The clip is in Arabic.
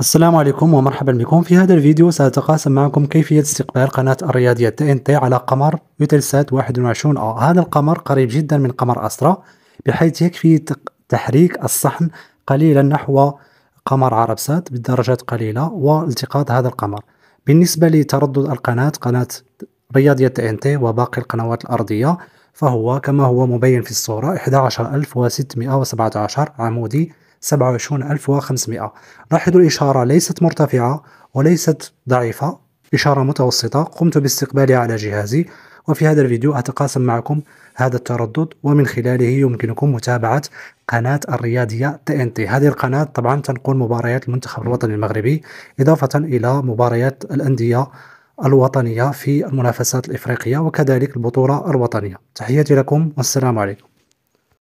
السلام عليكم ومرحبا بكم في هذا الفيديو سأتقاسم معكم كيفية استقبال قناة الرياضية تي ان تي على قمر يوتلسات 21 ا هذا القمر قريب جدا من قمر أسرة بحيث يكفي تحريك الصحن قليلا نحو قمر عربسات بالدرجات قليلة والتقاط هذا القمر بالنسبة لتردد القناة قناة رياضية تي ان تي وباقي القنوات الأرضية فهو كما هو مبين في الصورة 11617 عمودي 27500 لاحظوا الإشارة ليست مرتفعة وليست ضعيفة إشارة متوسطة قمت باستقبالها على جهازي وفي هذا الفيديو أتقاسم معكم هذا التردد ومن خلاله يمكنكم متابعة قناة الرياضية TNT هذه القناة طبعا تنقل مباريات المنتخب الوطني المغربي إضافة إلى مباريات الأندية الوطنية في المنافسات الإفريقية وكذلك البطولة الوطنية تحياتي لكم والسلام عليكم